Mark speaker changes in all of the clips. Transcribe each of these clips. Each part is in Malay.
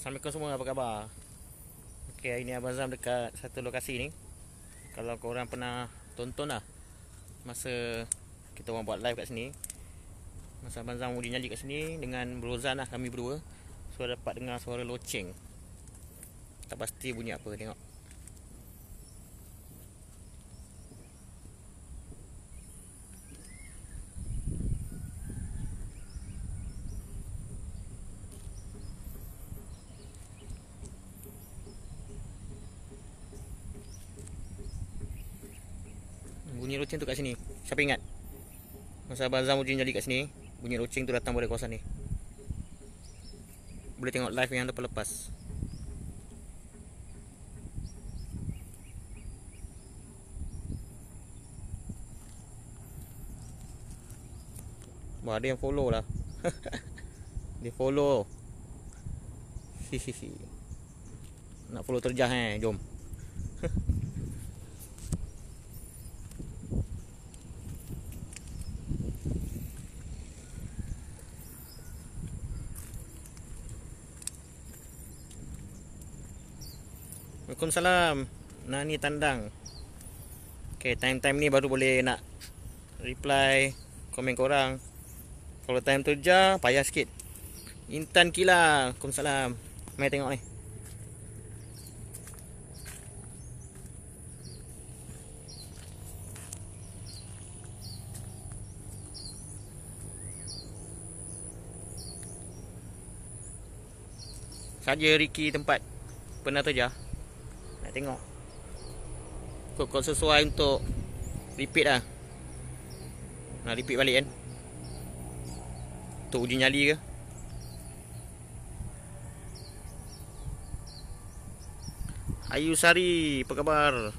Speaker 1: Assalamualaikum semua, apa khabar? Ok, hari ni Abang Zam dekat satu lokasi ni Kalau korang pernah tonton lah Masa kita orang buat live kat sini Masa Abang Zam boleh nyali kat sini Dengan Bro Zan lah, kami berdua So dapat dengar suara loceng Tak pasti bunyi apa, tengok bunyi roceng tu kat sini. Siapa ingat? Masa Abang Zam Ujin jadi kat sini, bunyi roceng tu datang boleh kawasan ni. Boleh tengok live yang lepas-lepas. Wah, ada yang follow lah. Dia follow. Nak follow terjah eh, jom. Waalaikumsalam Nah ni tandang Okay time-time ni baru boleh nak Reply komen korang Kalau time tu je Payah sikit Intan Kila Waalaikumsalam Mari tengok ni Saja Ricky tempat Pernah terjah nak tengok Kau, kau sesuai untuk Repeat lah Nak repeat balik kan Untuk uji nyali ke Ayu Sari Apa khabar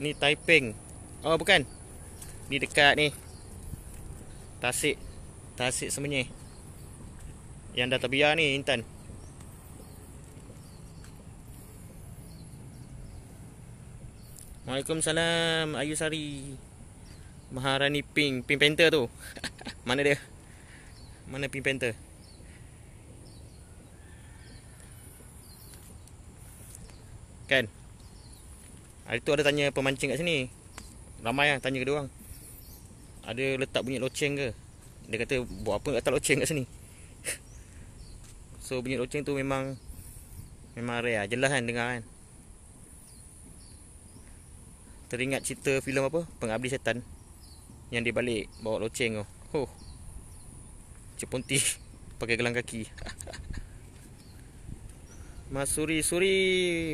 Speaker 1: Ni Taiping Oh bukan Ni dekat ni Tasik Tasik Semenyih Yang dah terbiar ni Intan Waalaikumsalam Ayu Sari Maharani Pink Pink Panther tu Mana dia Mana Pink Panther Kan Hari tu ada tanya pemancing kat sini Ramai lah tanya ke dia orang Ada letak bunyi loceng ke dia kata buat apa kat loceng kat sini. so bunyi loceng tu memang memang rare. Lah. Jelas kan dengar kan. Teringat cerita filem apa? Pengabdi Setan. Yang dia balik bawa loceng tu. Oh. Cepunti pakai gelang kaki. Mas Suri Suri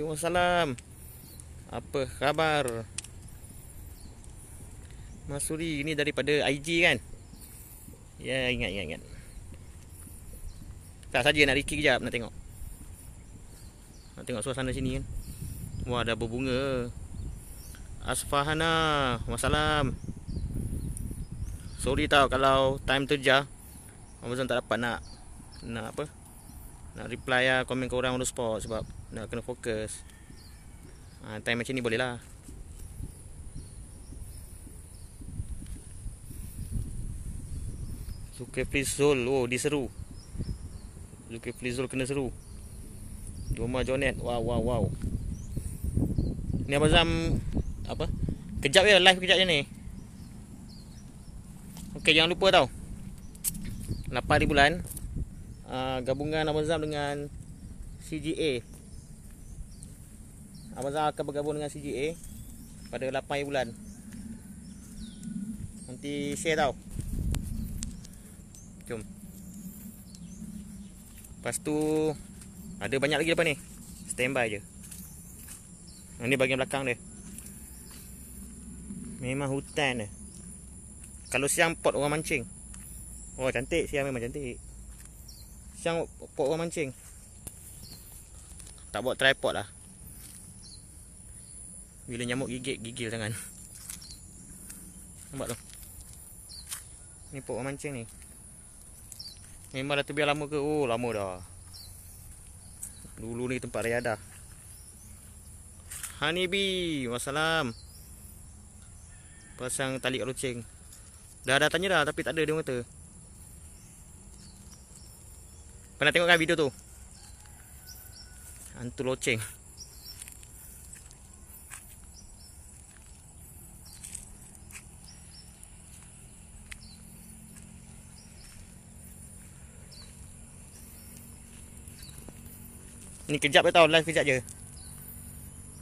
Speaker 1: Wassalam Apa khabar Mas Suri Ini daripada IG kan Ya, ingat, ingat, ingat. Tak saja nak riki kejap nak tengok. Nak tengok suasana sini kan. Wah, ada berbunga. Asfahana, wassalam. Sorry tau kalau time terja. Amazon tak dapat nak nak apa? Nak reply lah komen korang on the spot sebab nak kena fokus. Ha, time macam ni boleh lah. Zulkifli Zul Oh dia seru Zulkifli Zul kena seru Doma Jonet Wow wow wow Ni Abang Zam Apa Kejap ya live kejap je ni Ok jangan lupa tau 8 hari bulan uh, Gabungan Abang Zam dengan CGA Abang Zam akan bergabung dengan CGA Pada 8 hari bulan Nanti share tau Lepas tu Ada banyak lagi depan ni Standby je Ini bagian belakang dia Memang hutan dia Kalau siang pot orang mancing Oh cantik siang memang cantik Siang pot orang mancing Tak buat tripod lah Bila nyamuk gigit gigil tangan Nampak tu Ni pot orang mancing ni Memang dah terbiar lama ke? Oh, lama dah. Dulu ni tempat raya dah. Hanibi, wassalam. Pasang tali kat Dah ada tanya dah tapi tak ada dia kata. Pernah tengokkan video tu? Hantu loceng. Ni kejap je tau Live kejap je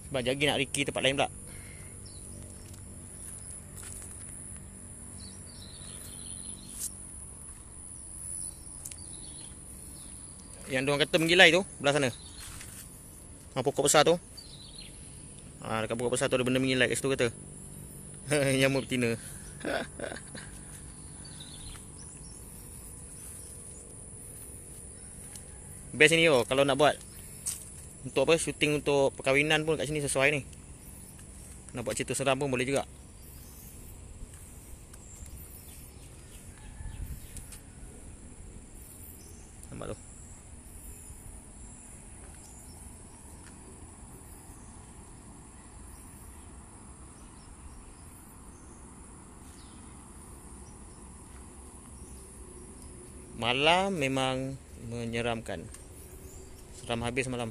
Speaker 1: Sebab jagi nak Ricky tempat lain pula Yang diorang kata menggilai tu Belah sana ha, Pokok besar tu ha, Dekat pokok besar tu ada benda menggilai kat situ kata Yang mau betina Best ni oh, Kalau nak buat untuk apa Shooting untuk perkahwinan pun kat sini sesuai ni Nak buat cerita seram pun boleh juga Nampak tu Malam memang menyeramkan. Seram habis malam.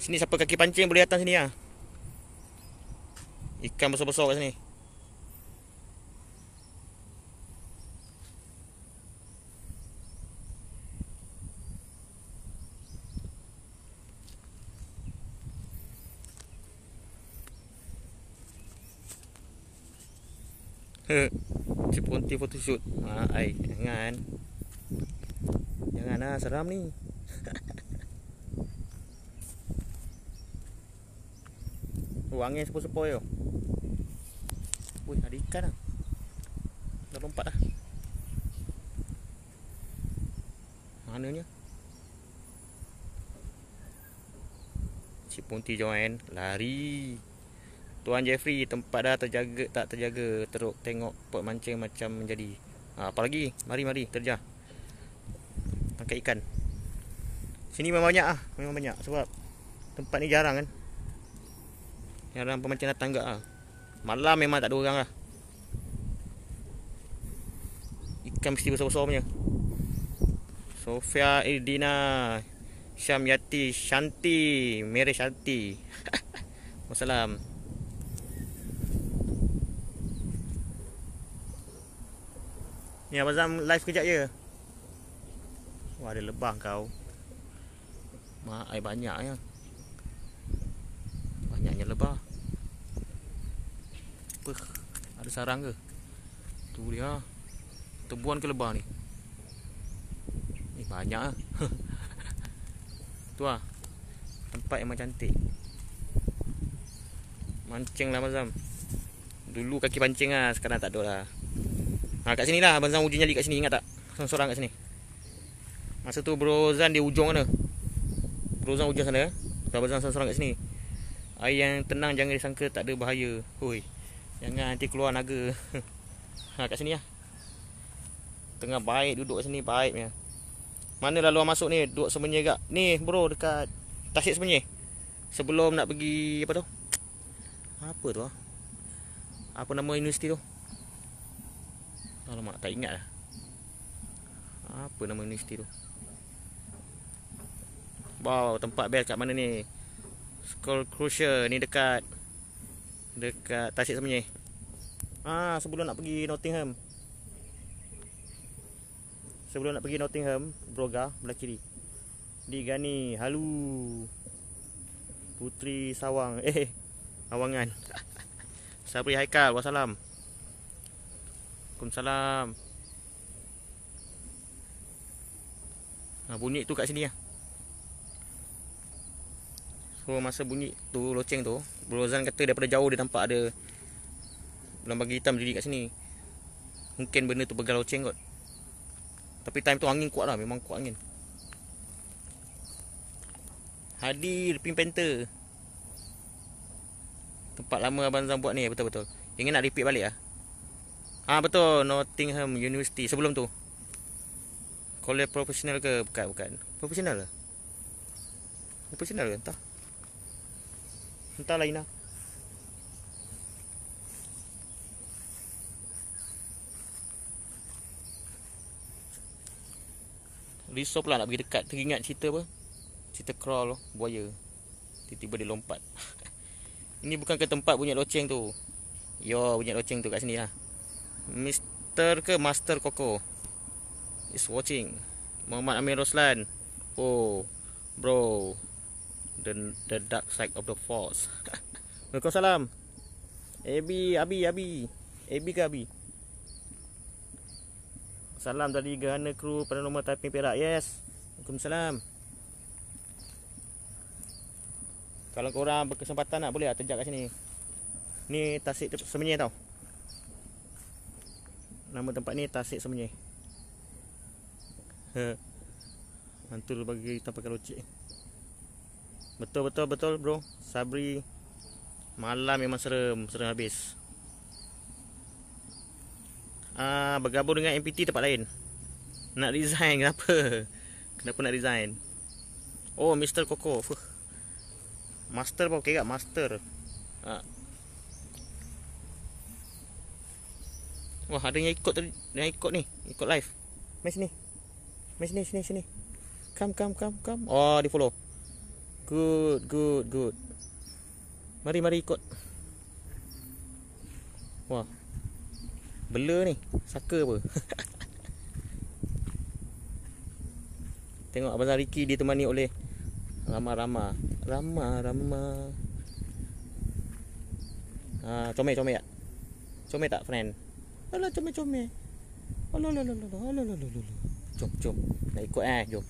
Speaker 1: Sini siapa kaki pancing boleh datang sini ah. Ikan besar-besar kat sini. Cepat nanti photoshoot. Ha ai, jangan. Janganlah seram ni. angin sepo-sepo yo. Woi, ada ikan ah. Dah lompat dah. Mananya? Cik Punti join lari. Tuan Jeffrey tempat dah terjaga tak terjaga teruk tengok pot mancing macam menjadi ha, ah, apalagi mari mari kerja tangkap ikan sini memang banyak ah memang banyak sebab tempat ni jarang kan yang dalam pemancing datang juga lah. Malam memang tak ada orang lah Ikan mesti besar-besar punya Sofia Edina Syam Yati Shanti Mary Shanti Wassalam Ni Abang Zam live kejap je Wah ada lebah kau Mak air banyak ya. apa ada sarang ke tu dia ah. tebuan ke lebah ni ni eh, banyak ah tu ah tempat yang macam cantik mancing lah Zam dulu kaki pancing lah sekarang tak ada lah ha, kat sini lah Abang Zam ujung nyali kat sini ingat tak sorang-sorang kat sini masa tu bro Zan di ujung mana bro Zan ujung sana eh. Abang Zan sorang-sorang kat sini air yang tenang jangan disangka tak ada bahaya Hoi. Jangan nanti keluar naga Ha kat sini lah Tengah baik duduk sini baik baiknya Mana lah luar masuk ni Duduk semenye kat Ni bro dekat Tasik semenye Sebelum nak pergi Apa tu Apa tu lah Apa nama universiti tu Alamak tak ingat lah Apa nama universiti tu Wow tempat best kat mana ni Skull Crusher ni dekat dekat Tasik Semenye. Ah, ha, sebelum nak pergi Nottingham. Sebelum nak pergi Nottingham, Broga belah kiri. Di Gani, halu. Putri Sawang. Eh, Awangan. Sabri Haikal, wassalam. Assalamualaikum. Ha, bunyi tu kat sini lah. So masa bunyi tu loceng tu Brozan kata daripada jauh dia nampak ada Lambang hitam berdiri kat sini Mungkin benda tu pegal loceng kot Tapi time tu angin kuat lah Memang kuat angin Hadir Pink Panther Tempat lama Abang Zam buat ni Betul-betul Ingin nak repeat balik lah Ah ha, betul Nottingham University Sebelum tu Kolej profesional ke? Bukan, bukan. Profesional lah. Profesional ke? Entah entahlah lah risau pula nak pergi dekat teringat cerita apa cerita crawl buaya tiba-tiba dia lompat ini bukan ke tempat bunyi loceng tu yo bunyi loceng tu kat sini lah Mister ke Master Coco is watching Muhammad Amir Roslan oh bro the the dark side of the force. Waalaikumsalam. Abi, Abi, Abi. Abi ke Abi? Salam dari Gerhana Kru Paranormal Taiping Perak. Yes. Waalaikumsalam. Kalau korang berkesempatan nak boleh lah terjak kat sini. Ni Tasik Semenyih tau. Nama tempat ni Tasik Semenyih. Hantu bagi tanpa kalau cik. Betul betul betul bro. Sabri malam memang serem, serem habis. Ah uh, bergabung dengan MPT tempat lain. Nak resign kenapa? Kenapa nak resign? Oh Mr Coco. Fuh. Master pun okey master. Ah. Uh. Wah, ada yang ikut tadi. Ada yang ikut ni. Ikut live. Mai sini. Mai sini sini sini. Come come come come. Oh, di follow. Good, good, good. Mari, mari ikut. Wah. Blur ni. Saka apa? Tengok Abang Ricky ditemani oleh Rama-Rama. Rama-Rama. Ha, comel, comel tak? Comel tak, friend? Alah, comel, comel. Alah, alah, alah, alah, alah, alah, alah. Jom, jom. Nak ikut eh, jom.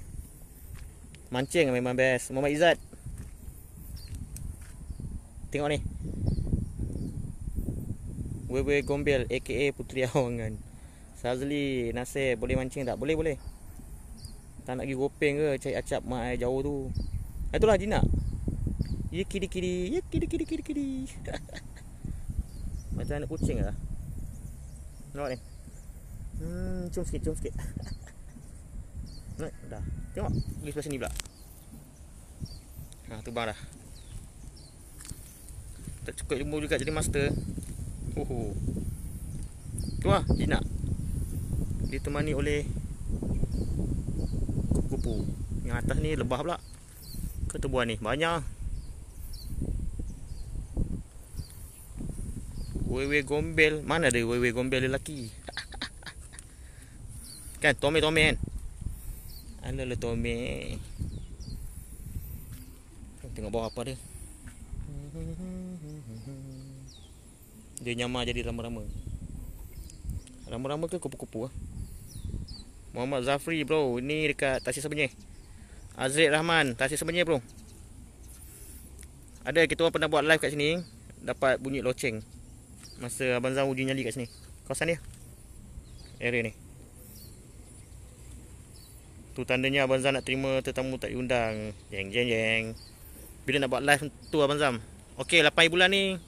Speaker 1: Mancing lah memang best. Muhammad Izzat. Tengok ni Wewe Gombel aka Puteri Awangan Sazli Nasir boleh mancing tak? Boleh boleh Tak nak pergi goping ke cari acap mak air jauh tu ah, Itulah Jina Ya kiri kiri Ya kiri kiri kiri kiri Macam anak kucing ke lah Nampak ni Hmm, cium sikit, cium sikit Nampak, dah Tengok, pergi sebelah sini pula Ha, tu bang dah tak cukup ilmu juga jadi master Oh Tu lah jinak Ditemani oleh Kupu Yang atas ni lebah pula Ketubuan ni banyak Wewe gombel Mana ada wewe gombel lelaki Kan tome tome kan Ala le tome Tengok bawah apa dia dia nyamar jadi rama-rama Rama-rama ke kupu-kupu lah Muhammad Zafri bro Ini dekat Tasik Sebenyih Azrid Rahman Tasik Sebenyih bro Ada kita orang pernah buat live kat sini Dapat bunyi loceng Masa Abang Zah uji nyali kat sini Kawasan dia. Area ni Tu tandanya Abang Zah nak terima tetamu tak diundang Jeng jeng jeng Bila nak buat live tu Abang Zah Okey 8 bulan ni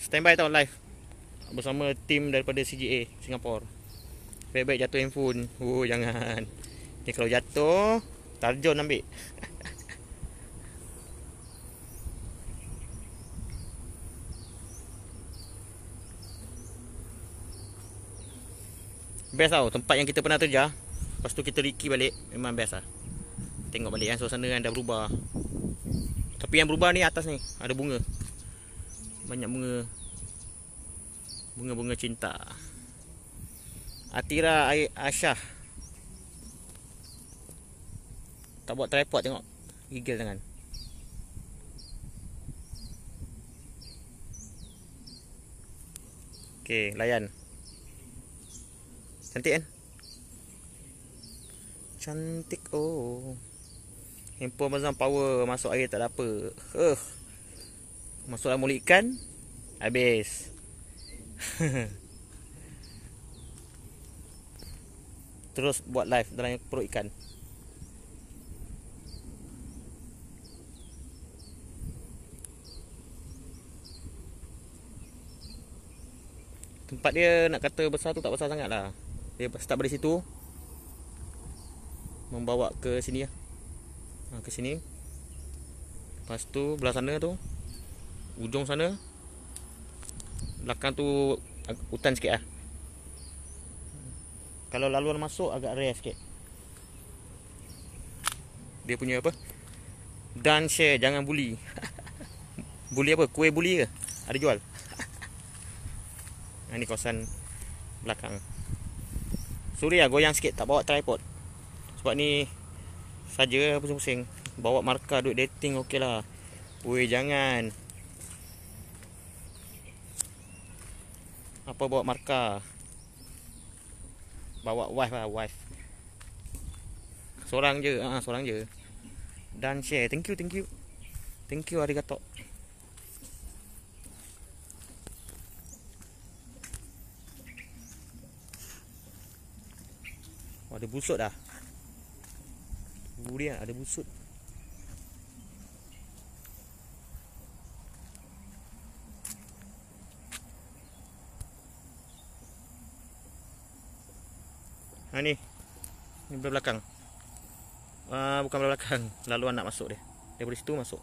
Speaker 1: Stand by tau live bersama tim daripada CGA Singapore. Baik-baik jatuh handphone. Oh jangan. Ni kalau jatuh tarjun ambil. best tau tempat yang kita pernah terjah. Lepas tu kita riki balik memang best lah. Tengok balik yang suasana yang dah berubah. Tapi yang berubah ni atas ni ada bunga banyak bunga bunga-bunga cinta Atira air Asyah tak buat tripod tengok gigil tangan Okey, layan cantik kan cantik oh handphone macam power masuk air tak ada apa uh. Masuk dalam mulut ikan Habis Terus buat live dalam perut ikan Tempat dia nak kata besar tu tak besar sangat lah Dia start dari situ Membawa ke sini lah ha, Ke sini Lepas tu belah sana tu Ujung sana Belakang tu Hutan sikit lah Kalau laluan masuk agak rare sikit Dia punya apa Dan share jangan bully Bully apa? Kuih bully ke? Ada jual? Ini kawasan belakang Sorry lah goyang sikit tak bawa tripod Sebab ni Saja pusing-pusing Bawa markah duit dating okey lah Weh jangan apa bawa markah bawa wife lah wife seorang je ah uh, seorang je dan share thank you thank you thank you arigato Oh, ada busut dah. Durian ada busut. Ha ni. Ni belakang. Ah uh, bukan belakang, Lalu anak masuk dia. Dari situ masuk.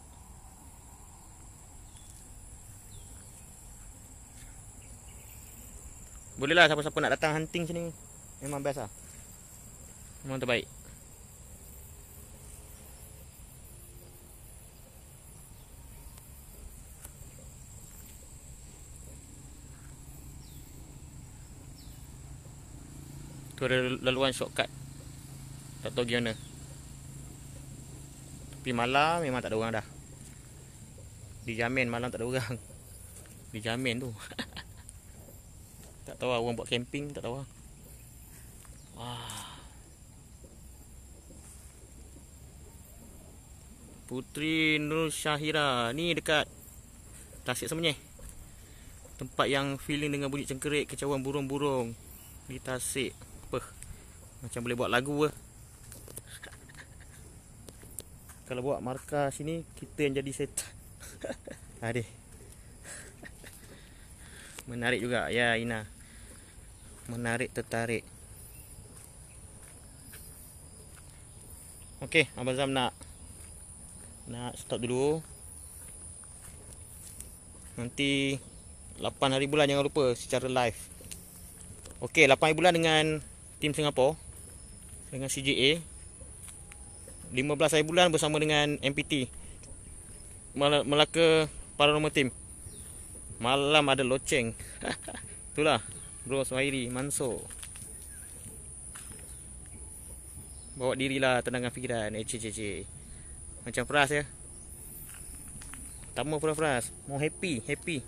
Speaker 1: Boleh lah siapa-siapa nak datang hunting sini. Memang best lah. Memang terbaik. daripada laluan shortcut Tak tahu gimana Tapi malam memang tak ada orang dah Dijamin malam tak ada orang Dijamin tu Tak tahu lah orang buat camping tak tahu lah Wah. Putri Nur Syahira Ni dekat Tasik semuanya. Tempat yang feeling dengan bunyi cengkerik Kecauan burung-burung Di Tasik macam boleh buat lagu ke Kalau buat markah sini Kita yang jadi set. Adik Menarik juga Ya Ina Menarik tertarik Okey, Abang Zam nak Nak stop dulu Nanti 8 hari bulan jangan lupa secara live Okey, 8 hari bulan dengan Tim Singapura dengan CJA 15 hari bulan bersama dengan MPT Melaka Paranormal Team malam ada loceng itulah bro Suhairi Manso bawa dirilah tenangkan fikiran eh cik macam Fras ya pertama pula Fras mau happy happy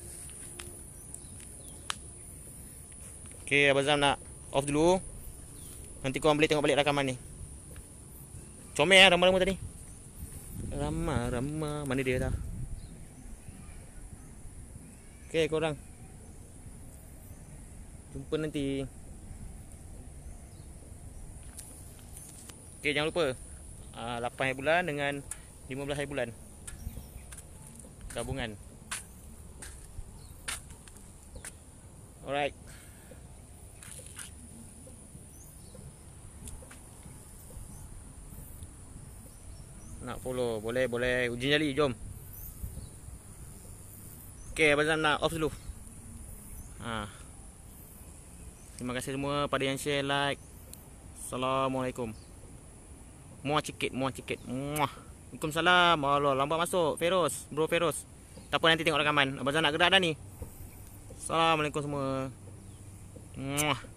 Speaker 1: Okay Abang Zam nak off dulu Nanti kau boleh tengok balik rakaman ni Comel lah rama-rama tadi Rama-rama Mana dia tak Okay korang Jumpa nanti Okay jangan lupa uh, ah, 8 bulan dengan 15 bulan Gabungan Alright nak follow boleh boleh uji nyali jom okey abang nak off dulu ha terima kasih semua pada yang share like assalamualaikum mua ciket mua ciket mua Waalaikumsalam Halo, lambat masuk Feroz Bro Feroz Tak apa nanti tengok rekaman Abang Zan nak gerak dah ni Assalamualaikum semua Mwah